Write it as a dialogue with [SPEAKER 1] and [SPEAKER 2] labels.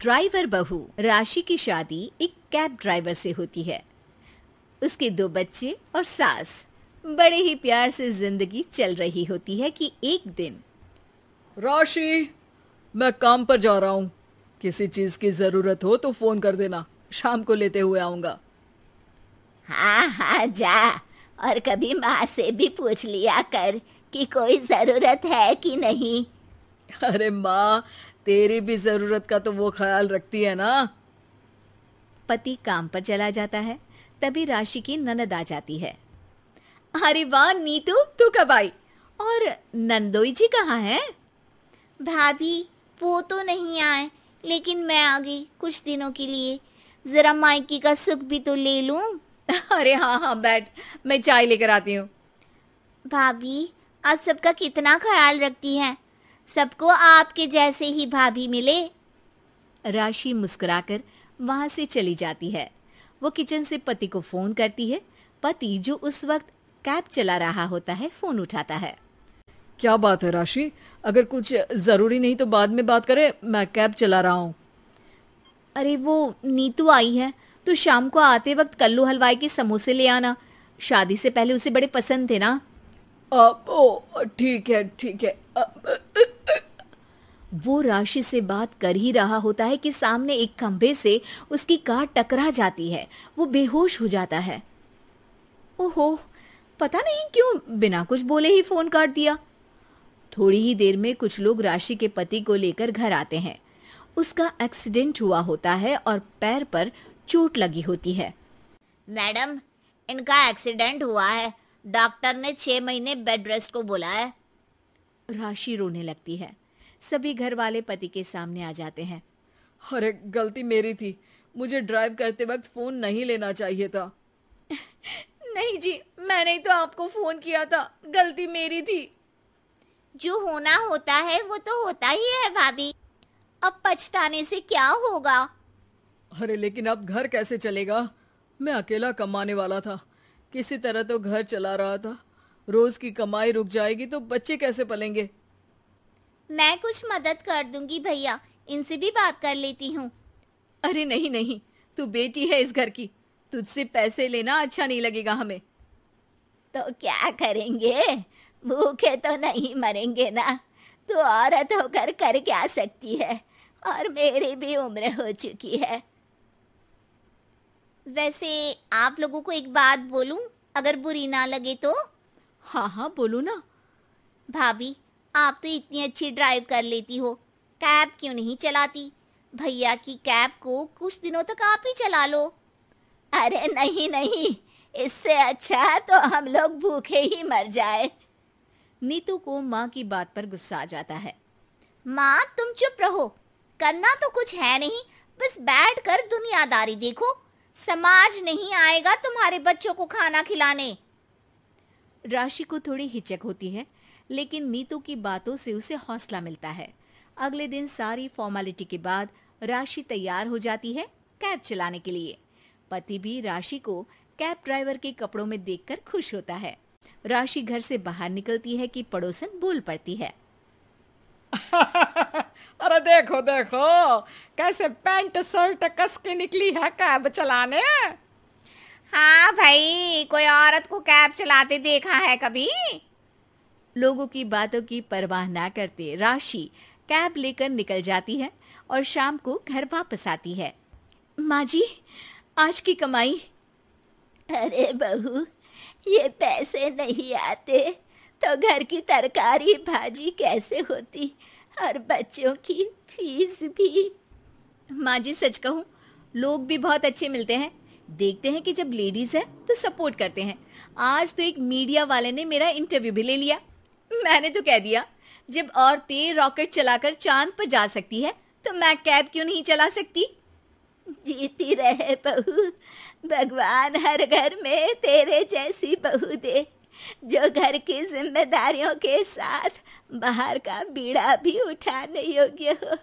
[SPEAKER 1] driver बहू राशि की शादी एक कैब ड्राइवर से होती है उसके दो बच्चे और सास बड़े ही प्यार से जिंदगी चल रही होती है कि एक दिन राशि मैं काम पर जा रहा हूँ किसी चीज की जरूरत हो तो फोन कर देना शाम को लेते हुए आऊंगा हाँ हाँ जा और कभी माँ से भी पूछ लिया कर कि कोई जरूरत है कि नहीं अरे माँ तेरी भी जरूरत का तो वो ख्याल रखती है ना पति काम पर चला जाता है तभी राशि की ननद आ जाती है अरे वाह नीतू तू कब आई और नंदोई जी कहा है भाभी वो तो नहीं आए लेकिन मैं आ गई कुछ दिनों के लिए जरा माइकी का सुख भी तो ले लूं अरे हाँ हाँ बैठ मैं चाय लेकर आती हूँ भाभी आप सबका कितना ख्याल रखती हैं सबको आपके जैसे ही भाभी मिले राशि मुस्कुराकर वहां से चली जाती है वो किचन से पति को फोन करती है पति जो उस वक्त कैब चला रहा होता है फोन उठाता है क्या बात है राशि अगर कुछ जरूरी नहीं तो बाद में बात करें मैं कैब चला रहा हूँ अरे वो नीतू आई है तो शाम को आते वक्त कल्लू हलवाई के समोसे ले आना शादी से पहले उसे बड़े पसंद थे ना आप ओ ठीक है ठीक है वो राशि से बात कर ही रहा होता है कि सामने एक खंभे से उसकी कार टकरा जाती है वो बेहोश हो जाता है ओहो पता नहीं क्यों बिना कुछ बोले ही फोन काट दिया थोड़ी ही देर में कुछ लोग राशि के पति को लेकर घर आते हैं उसका एक्सीडेंट हुआ होता है और पैर पर चोट लगी होती है मैडम इनका एक्सीडेंट हुआ है डॉक्टर ने छह महीने बेड रेस्ट को बोला है राशि रोने लगती है सभी घर वाले पति के सामने आ जाते हैं अरे गलती मेरी थी मुझे ड्राइव करते वक्त फ़ोन नहीं लेना चाहिए था नहीं जी मैंने तो आपको फ़ोन किया था गलती मेरी थी जो होना होता है वो तो होता ही है भाभी अब पछताने से क्या होगा अरे लेकिन अब घर कैसे चलेगा मैं अकेला कमाने वाला था किसी तरह तो घर चला रहा था रोज की कमाई रुक जाएगी तो बच्चे कैसे पलेंगे मैं कुछ मदद कर दूंगी भैया इनसे भी बात कर लेती हूँ अरे नहीं नहीं तू बेटी है इस घर की तुझसे पैसे लेना अच्छा नहीं लगेगा हमें तो क्या करेंगे भूखे तो नहीं मरेंगे ना तू औरत होकर कर क्या सकती है और मेरी भी उम्र हो चुकी है वैसे आप लोगों को एक बात बोलूं अगर बुरी ना लगे तो हाँ हाँ बोलो ना भाभी आप तो इतनी अच्छी ड्राइव कर लेती हो कैब क्यों नहीं चलाती भैया की कैब को कुछ दिनों तक आप ही चला लो अरे नहीं नहीं इससे अच्छा तो हम लोग भूखे ही मर जाए नीतू को माँ की बात पर गुस्सा आ जाता है माँ तुम चुप रहो करना तो कुछ है नहीं बस बैठ कर दुनियादारी देखो समाज नहीं आएगा तुम्हारे बच्चों को खाना खिलाने राशि को थोड़ी हिचक होती है लेकिन नीतू की बातों से उसे हौसला मिलता है अगले दिन सारी फॉर्मेलिटी के बाद राशि तैयार हो जाती है कैब चलाने के लिए पति भी राशि को कैब ड्राइवर के कपड़ों में देखकर खुश होता है राशि घर से बाहर निकलती है कि पड़ोसन बोल पड़ती है अरे देखो देखो कैसे पैंट शर्ट कस के निकली है कैब चलाने हाँ भाई कोई औरत को कैब चलाते देखा है कभी लोगों की बातों की परवाह ना करते राशि कैब लेकर निकल जाती है और शाम को घर वापस आती है माँ जी आज की कमाई अरे बहू ये पैसे नहीं आते तो घर की तरकारी भाजी कैसे होती और बच्चों की फीस भी माँ जी सच कहूँ लोग भी बहुत अच्छे मिलते हैं देखते हैं कि जब लेडीज़ है तो सपोर्ट करते हैं आज तो एक मीडिया वाले ने मेरा इंटरव्यू भी ले लिया मैंने तो कह दिया जब औरतें रॉकेट चलाकर चांद पर जा सकती है तो मैं कैब क्यों नहीं चला सकती जीती रहे बहू भगवान हर घर में तेरे जैसी बहू दे जो घर की जिम्मेदारियों के साथ बाहर का बीड़ा भी उठाने योग्य हो